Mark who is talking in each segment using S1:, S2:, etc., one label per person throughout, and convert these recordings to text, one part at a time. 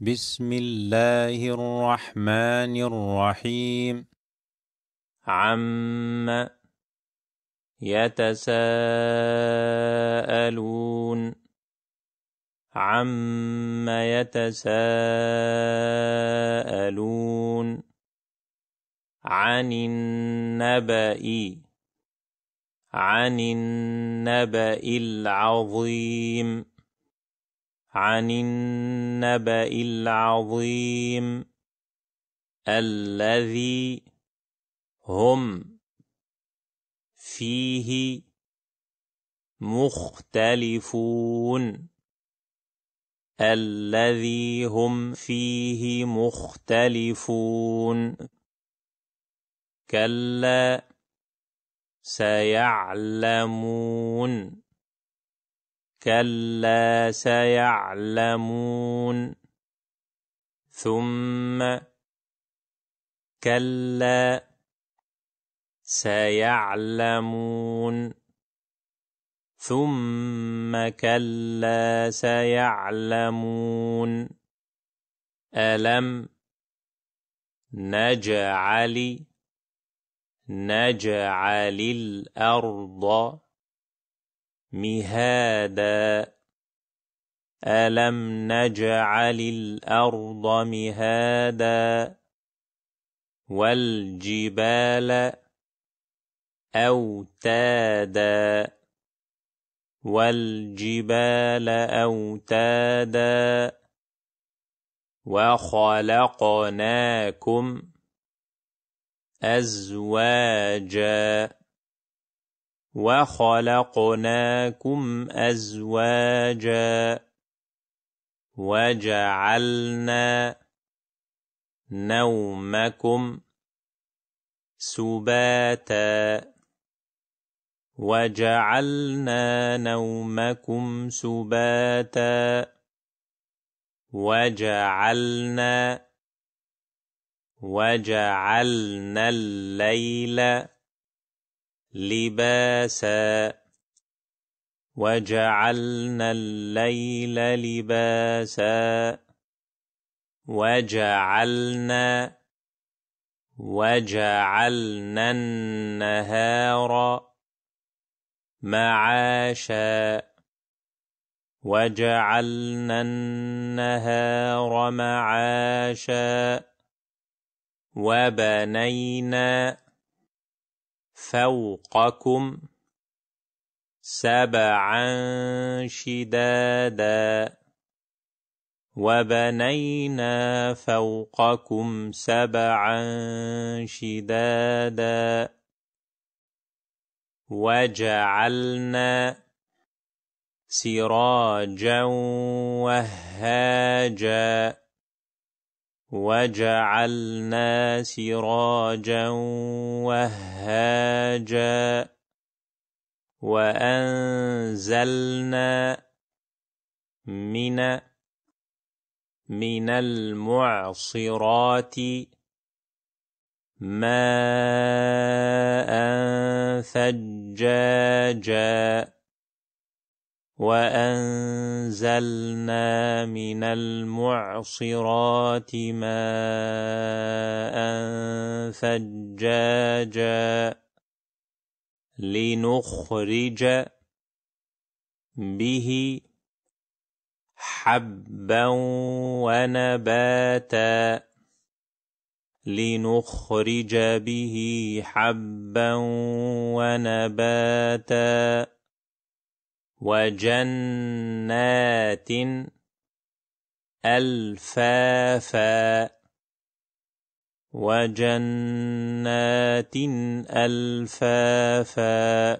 S1: بسم الله الرحمن الرحيم عم يتساءلون عم يتساءلون عن النبأ عن النبأ العظيم عن النبا العظيم الذي هم فيه مختلفون الذي هم فيه مختلفون كلا سيعلمون كلا سيعلمون ثم كلا سيعلمون ثم كلا سيعلمون الم نجعل نجعل الارض مهادا ألم نجعل الأرض مهادا والجبال أوتادا والجبال أوتادا وخلقناكم أزواجا وخلقناكم أزواجا وجعلنا نومكم سباتا وجعلنا نومكم سباتا وجعلنا وجعلنا الليل لباسا وجعلنا الليل لباسا وجعلنا وجعلنا النهار معاشا وجعلنا النهار معاشا وبنينا فوقكم سبعا شدادا وبنينا فوقكم سبعا شدادا وجعلنا سراجا وهاجا وجعلنا سراجا وهاجا وأنزلنا من من المعصرات ماء ثجاجا وأنزلنا من المعصرات ماء ثجاجا لنخرج به حبا ونباتا لنخرج به حبا ونباتا وجنات الفافا وجنات الفافا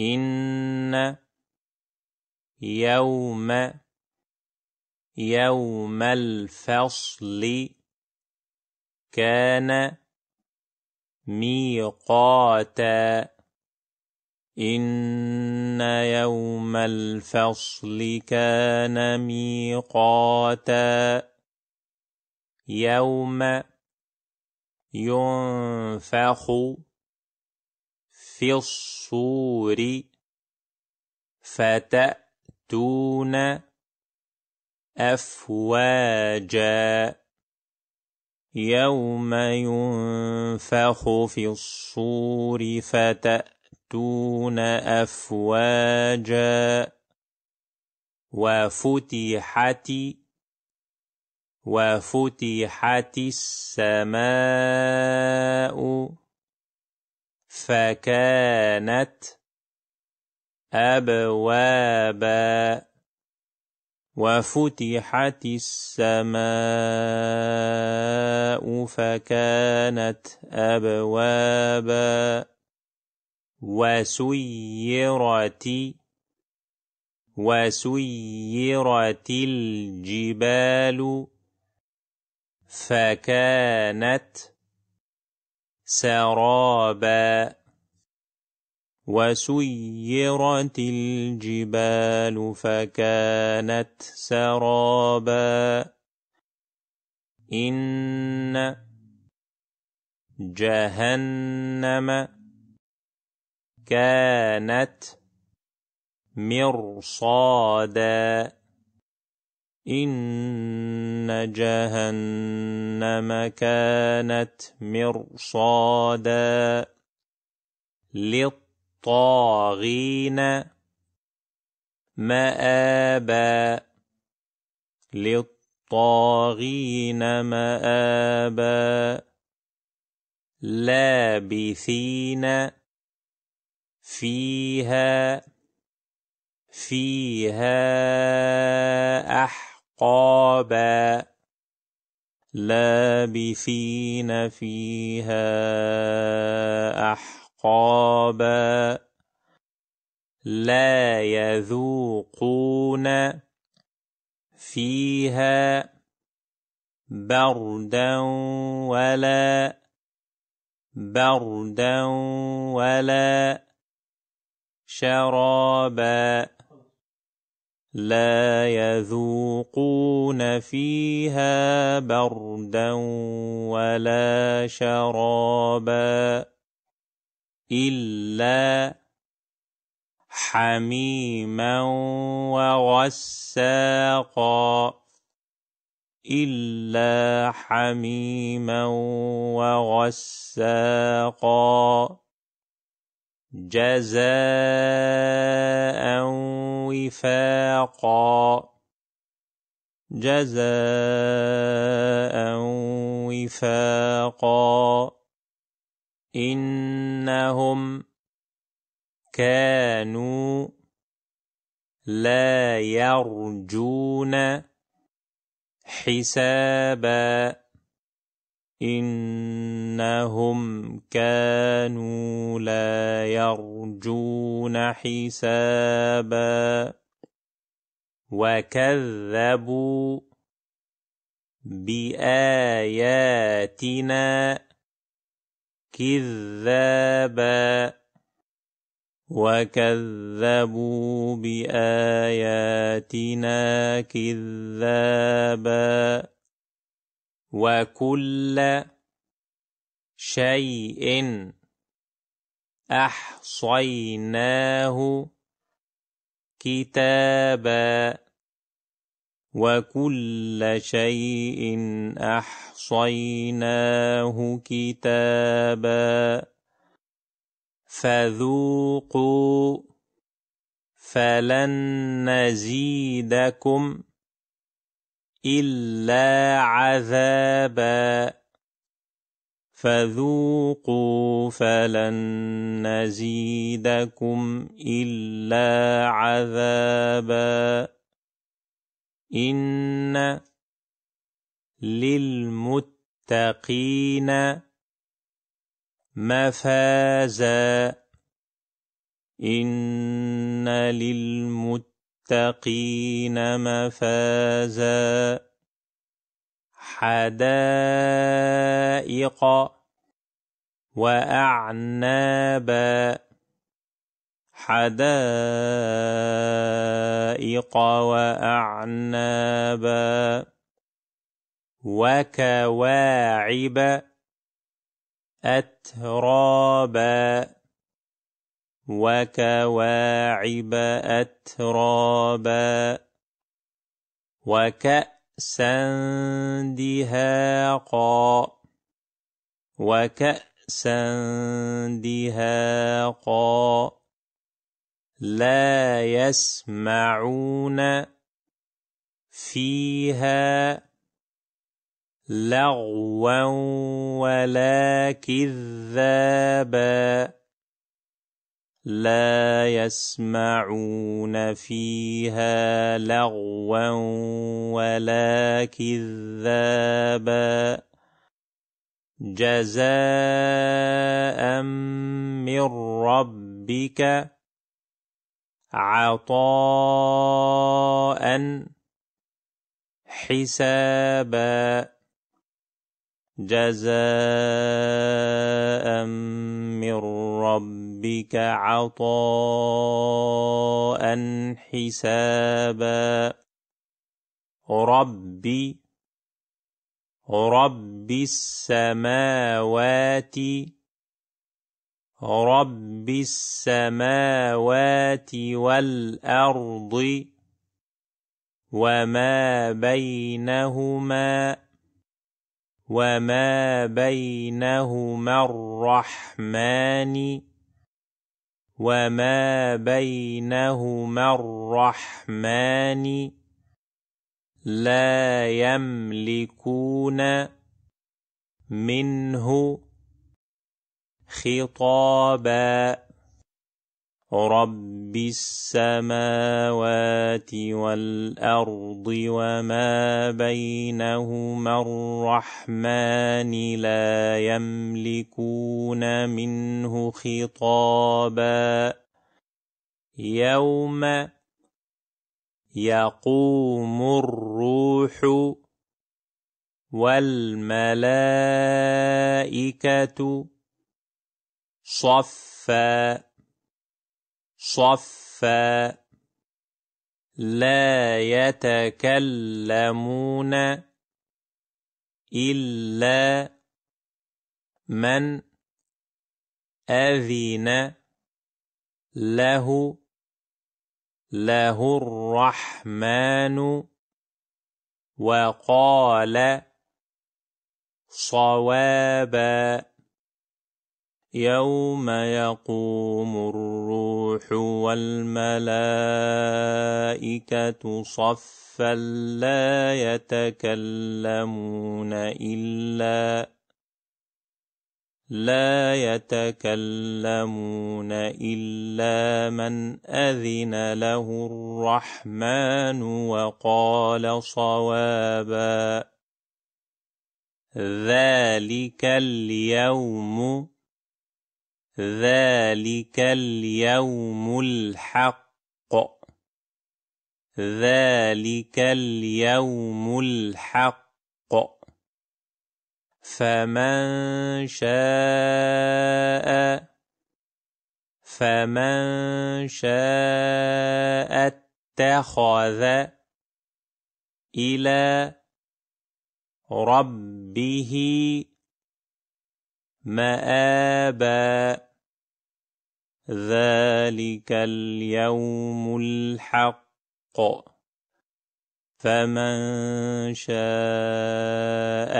S1: ان يوم يوم الفصل كان ميقاتا إن يوم الفصل كان ميقاتا يوم ينفخ في الصور فتأتون أفواجا يوم ينفخ في الصور فتأتون يأتون أفواجا وفتحت وفتحت السماء فكانت أبوابا وفتحت السماء فكانت أبوابا وسيرت وسيرت الجبال فكانت سرابا وسيرت الجبال فكانت سرابا إن جهنم كانت مرصادا إن جهنم كانت مرصادا للطاغين مآبا للطاغين مآبا لابثين فيها فيها احقابا لابثين فيها احقابا لا يذوقون فيها بردا ولا بردا ولا شرابا لا يذوقون فيها بردا ولا شرابا الا حميما وغساقا الا حميما وغساقا جزاء وفاقا جزاء وفاقا انهم كانوا لا يرجون حسابا إنهم كانوا لا يرجون حسابا وكذبوا بآياتنا كذابا وكذبوا بآياتنا كذابا وكل شيء احصيناه كتابا وكل شيء احصيناه كتابا فذوقوا فلن نزيدكم إلا عذابا فذوقوا فلن نزيدكم إلا عذابا إن للمتقين مفازا إن للمتقين للمتقين مفازا حدائق وأعنابا حدائق وأعنابا وكواعب أترابا وكواعب أترابا وكأسا دهاقا وكأسا دهاقا لا يسمعون فيها لغوا ولا كذابا لا يسمعون فيها لغوا ولا كذابا جزاء من ربك عطاء حسابا جزاء من ربك عطاء حسابا رب رب السماوات رب السماوات والارض وما بينهما وما بينهما الرحمن وما بينهما الرحمن لا يملكون منه خطابا رب السماوات والأرض وما بينهما الرحمن لا يملكون منه خطابا يوم يقوم الروح والملائكة صفا صفا لا يتكلمون إلا من أذن له له الرحمن وقال صوابا يوم يقوم الروح والملائكة صفا لا يتكلمون إلا لا يتكلمون إلا من أذن له الرحمن وقال صوابا ذلك اليوم ذلك اليوم الحق ذلك اليوم الحق فمن شاء فمن شاء اتخذ الى ربه مآبًا ذلك اليوم الحق فمن شاء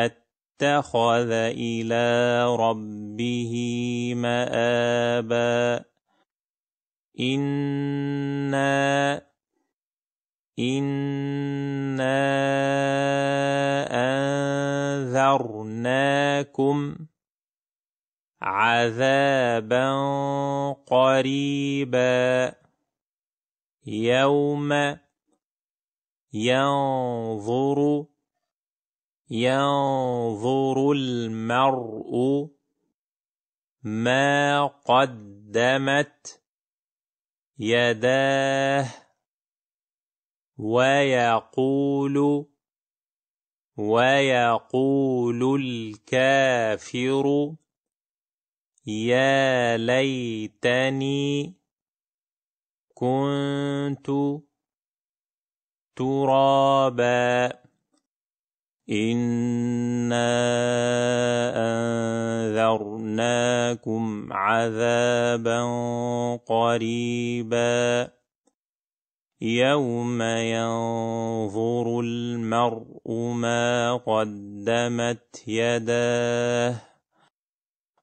S1: اتخذ الى ربه مابا انا انا انذرناكم عذابا قريبا يوم ينظر ينظر المرء ما قدمت يداه ويقول ويقول الكافر يا ليتني كنت ترابا انا انذرناكم عذابا قريبا يوم ينظر المرء ما قدمت يداه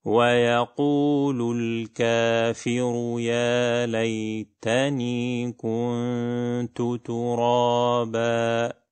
S1: ويقول الكافر يا ليتني كنت ترابا